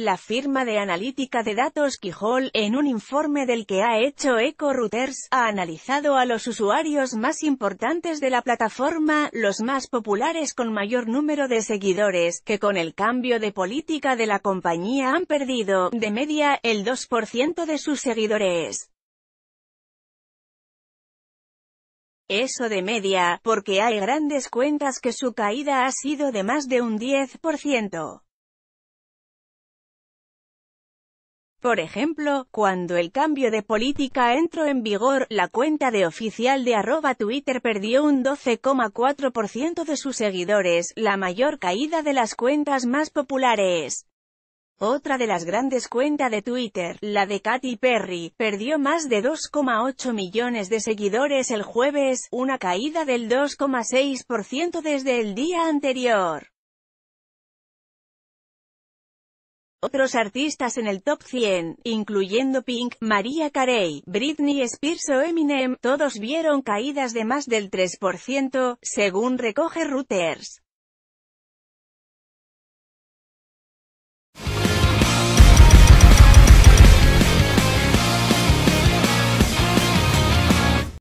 La firma de analítica de datos Quijol, en un informe del que ha hecho eco ha analizado a los usuarios más importantes de la plataforma, los más populares con mayor número de seguidores, que con el cambio de política de la compañía han perdido, de media, el 2% de sus seguidores. Eso de media, porque hay grandes cuentas que su caída ha sido de más de un 10%. Por ejemplo, cuando el cambio de política entró en vigor, la cuenta de oficial de arroba Twitter perdió un 12,4% de sus seguidores, la mayor caída de las cuentas más populares. Otra de las grandes cuentas de Twitter, la de Katy Perry, perdió más de 2,8 millones de seguidores el jueves, una caída del 2,6% desde el día anterior. Otros artistas en el top 100, incluyendo Pink, María Carey, Britney Spears o Eminem, todos vieron caídas de más del 3%, según recoge Reuters.